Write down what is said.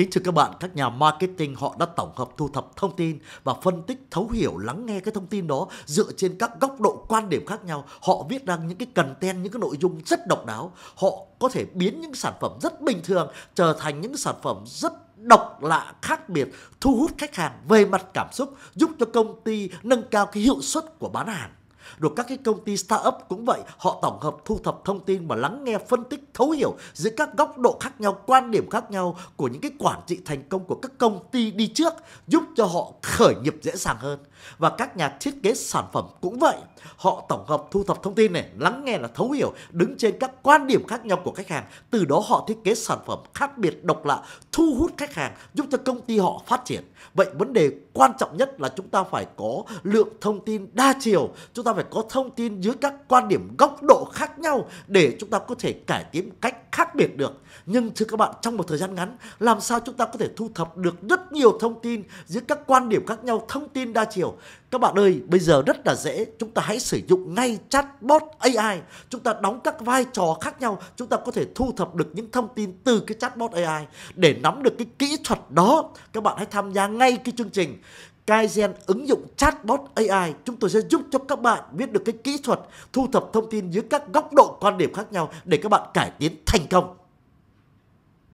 Kính thưa các bạn, các nhà marketing họ đã tổng hợp thu thập thông tin và phân tích thấu hiểu lắng nghe cái thông tin đó dựa trên các góc độ quan điểm khác nhau. Họ viết ra những cái content, những cái nội dung rất độc đáo. Họ có thể biến những sản phẩm rất bình thường trở thành những sản phẩm rất độc lạ khác biệt thu hút khách hàng về mặt cảm xúc giúp cho công ty nâng cao cái hiệu suất của bán hàng rồi các cái công ty startup cũng vậy họ tổng hợp thu thập thông tin và lắng nghe phân tích thấu hiểu giữa các góc độ khác nhau quan điểm khác nhau của những cái quản trị thành công của các công ty đi trước giúp cho họ khởi nghiệp dễ dàng hơn và các nhà thiết kế sản phẩm cũng vậy. Họ tổng hợp thu thập thông tin này, lắng nghe là thấu hiểu, đứng trên các quan điểm khác nhau của khách hàng. Từ đó họ thiết kế sản phẩm khác biệt, độc lạ, thu hút khách hàng, giúp cho công ty họ phát triển. Vậy vấn đề quan trọng nhất là chúng ta phải có lượng thông tin đa chiều. Chúng ta phải có thông tin dưới các quan điểm góc độ khác nhau để chúng ta có thể cải tiến cách khác biệt được. Nhưng thưa các bạn, trong một thời gian ngắn, làm sao chúng ta có thể thu thập được rất nhiều thông tin giữa các quan điểm khác nhau, thông tin đa chiều nhiều các bạn ơi bây giờ rất là dễ chúng ta hãy sử dụng ngay chatbot AI chúng ta đóng các vai trò khác nhau chúng ta có thể thu thập được những thông tin từ cái chatbot AI để nắm được cái kỹ thuật đó các bạn hãy tham gia ngay cái chương trình Kaizen ứng dụng chatbot AI chúng tôi sẽ giúp cho các bạn biết được cái kỹ thuật thu thập thông tin dưới các góc độ quan điểm khác nhau để các bạn cải tiến thành công